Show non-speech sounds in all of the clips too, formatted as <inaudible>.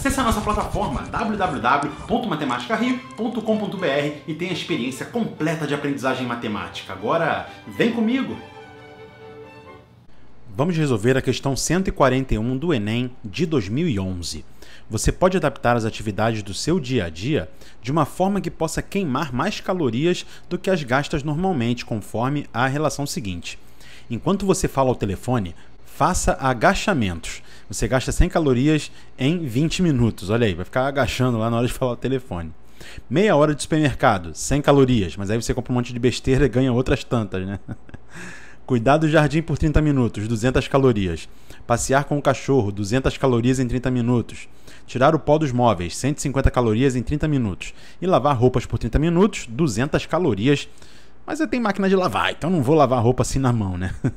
Acesse a nossa plataforma www.matematicario.com.br e tenha a experiência completa de aprendizagem matemática. Agora, vem comigo! Vamos resolver a questão 141 do Enem de 2011. Você pode adaptar as atividades do seu dia a dia de uma forma que possa queimar mais calorias do que as gastas normalmente, conforme a relação seguinte. Enquanto você fala ao telefone, faça agachamentos. Você gasta 100 calorias em 20 minutos. Olha aí, vai ficar agachando lá na hora de falar o telefone. Meia hora de supermercado, 100 calorias, mas aí você compra um monte de besteira e ganha outras tantas, né? <laughs> Cuidar do jardim por 30 minutos, 200 calorias. Passear com o cachorro, 200 calorias em 30 minutos. Tirar o pó dos móveis, 150 calorias em 30 minutos. E lavar roupas por 30 minutos, 200 calorias. Mas eu tenho máquina de lavar, então não vou lavar roupa assim na mão, né? <laughs>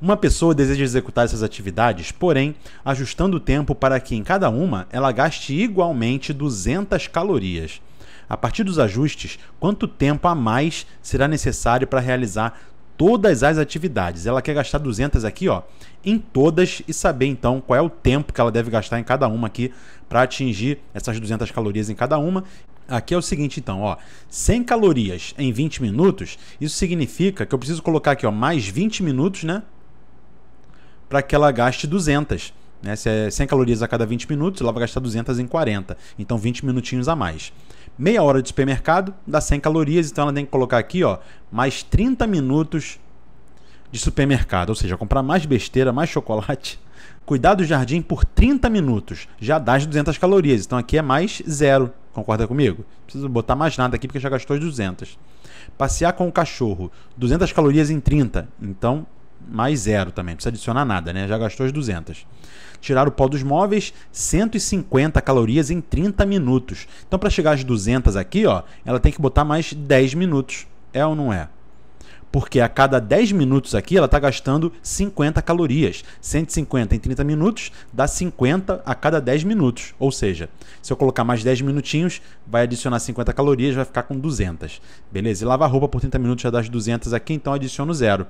Uma pessoa deseja executar essas atividades, porém, ajustando o tempo para que em cada uma ela gaste igualmente 200 calorias. A partir dos ajustes, quanto tempo a mais será necessário para realizar todas as atividades? Ela quer gastar 200 aqui, ó, em todas e saber então qual é o tempo que ela deve gastar em cada uma aqui para atingir essas 200 calorias em cada uma Aqui é o seguinte então, ó, 100 calorias em 20 minutos, isso significa que eu preciso colocar aqui, ó, mais 20 minutos, né? Para que ela gaste 200, né? Se é 100 calorias a cada 20 minutos, ela vai gastar 200 em 40, então 20 minutinhos a mais. Meia hora de supermercado dá 100 calorias, então ela tem que colocar aqui, ó, mais 30 minutos de supermercado, ou seja, comprar mais besteira, mais chocolate, cuidar do jardim por 30 minutos, já dá as 200 calorias, então aqui é mais zero. Concorda comigo? Preciso botar mais nada aqui porque já gastou as 200. Passear com o cachorro, 200 calorias em 30. Então, mais zero também, não precisa adicionar nada, né? Já gastou as 200. Tirar o pó dos móveis, 150 calorias em 30 minutos. Então, para chegar às 200 aqui, ó, ela tem que botar mais 10 minutos. É ou não é? Porque a cada 10 minutos aqui ela está gastando 50 calorias. 150 em 30 minutos dá 50 a cada 10 minutos. Ou seja, se eu colocar mais 10 minutinhos, vai adicionar 50 calorias, vai ficar com 200. Beleza? E lavar roupa por 30 minutos já dá as 200 aqui, então adiciono zero.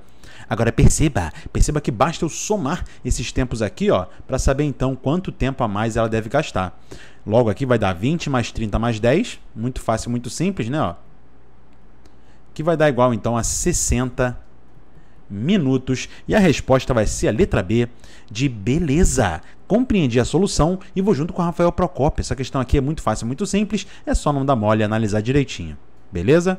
Agora perceba, perceba que basta eu somar esses tempos aqui, ó, para saber então quanto tempo a mais ela deve gastar. Logo aqui vai dar 20 mais 30 mais 10, muito fácil, muito simples, né, ó? que vai dar igual então a 60 minutos. E a resposta vai ser a letra B de beleza. Compreendi a solução e vou junto com o Rafael Procopio. Essa questão aqui é muito fácil, muito simples, é só não dar mole e analisar direitinho. Beleza?